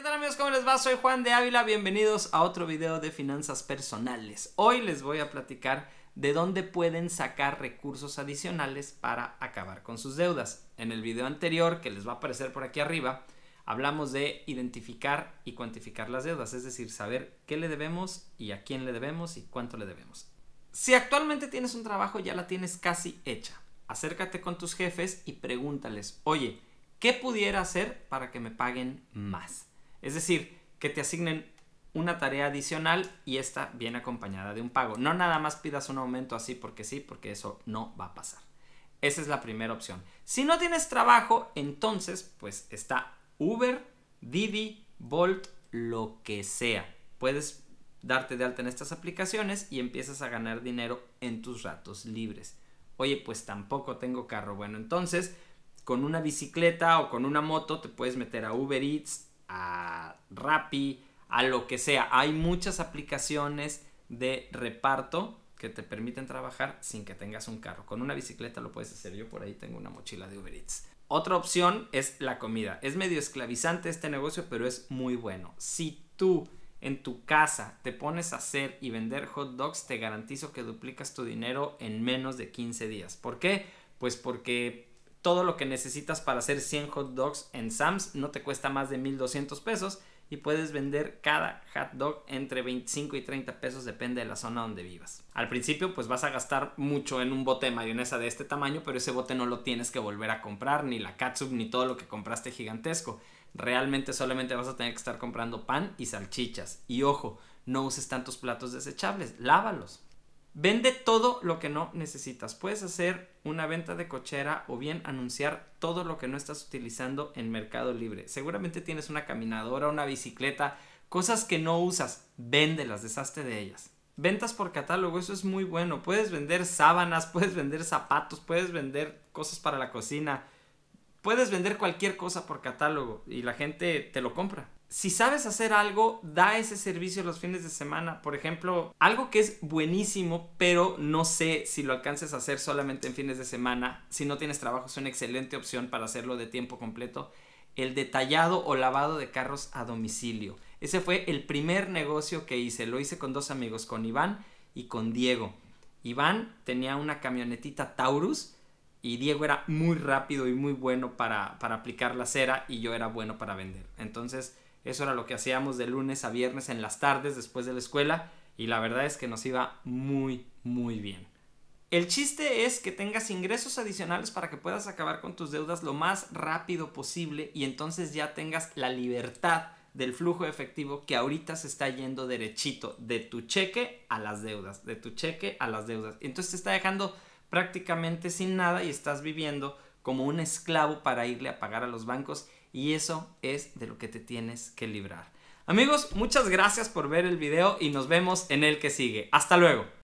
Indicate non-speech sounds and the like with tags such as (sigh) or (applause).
¿Qué tal amigos? ¿Cómo les va? Soy Juan de Ávila, bienvenidos a otro video de finanzas personales. Hoy les voy a platicar de dónde pueden sacar recursos adicionales para acabar con sus deudas. En el video anterior, que les va a aparecer por aquí arriba, hablamos de identificar y cuantificar las deudas, es decir, saber qué le debemos y a quién le debemos y cuánto le debemos. Si actualmente tienes un trabajo, ya la tienes casi hecha. Acércate con tus jefes y pregúntales, oye, ¿qué pudiera hacer para que me paguen más? Es decir, que te asignen una tarea adicional y esta viene acompañada de un pago. No nada más pidas un aumento así porque sí, porque eso no va a pasar. Esa es la primera opción. Si no tienes trabajo, entonces pues está Uber, Didi, Bolt, lo que sea. Puedes darte de alta en estas aplicaciones y empiezas a ganar dinero en tus ratos libres. Oye, pues tampoco tengo carro. Bueno, entonces con una bicicleta o con una moto te puedes meter a Uber Eats, a Rappi, a lo que sea. Hay muchas aplicaciones de reparto que te permiten trabajar sin que tengas un carro. Con una bicicleta lo puedes hacer. Yo por ahí tengo una mochila de Uber Eats. Otra opción es la comida. Es medio esclavizante este negocio, pero es muy bueno. Si tú en tu casa te pones a hacer y vender hot dogs, te garantizo que duplicas tu dinero en menos de 15 días. ¿Por qué? Pues porque todo lo que necesitas para hacer 100 hot dogs en Sam's no te cuesta más de 1200 pesos y puedes vender cada hot dog entre 25 y 30 pesos, depende de la zona donde vivas. Al principio, pues vas a gastar mucho en un bote de mayonesa de este tamaño, pero ese bote no lo tienes que volver a comprar, ni la catsup, ni todo lo que compraste gigantesco. Realmente solamente vas a tener que estar comprando pan y salchichas. Y ojo, no uses tantos platos desechables, lávalos. Vende todo lo que no necesitas. Puedes hacer una venta de cochera o bien anunciar todo lo que no estás utilizando en Mercado Libre. Seguramente tienes una caminadora, una bicicleta, cosas que no usas. Véndelas, deshazte de ellas. Ventas por catálogo, eso es muy bueno. Puedes vender sábanas, (laughs) puedes vender zapatos, puedes vender cosas para la cocina. Puedes vender cualquier cosa por catálogo y la gente te lo compra si sabes hacer algo, da ese servicio los fines de semana. Por ejemplo, algo que es buenísimo, pero no sé si lo alcances a hacer solamente en fines de semana. Si no tienes trabajo, es una excelente opción para hacerlo de tiempo completo. El detallado o lavado de carros a domicilio. Ese fue el primer negocio que hice. Lo hice con dos amigos, con Iván y con Diego. Iván tenía una camionetita Taurus y Diego era muy rápido y muy bueno para, para aplicar la cera y yo era bueno para vender. Entonces, eso era lo que hacíamos de lunes a viernes en las tardes después de la escuela y la verdad es que nos iba muy, muy bien. El chiste es que tengas ingresos adicionales para que puedas acabar con tus deudas lo más rápido posible y entonces ya tengas la libertad del flujo efectivo que ahorita se está yendo derechito de tu cheque a las deudas, de tu cheque a las deudas. Entonces te está dejando prácticamente sin nada y estás viviendo como un esclavo para irle a pagar a los bancos y eso es de lo que te tienes que librar. Amigos, muchas gracias por ver el video y nos vemos en el que sigue. Hasta luego.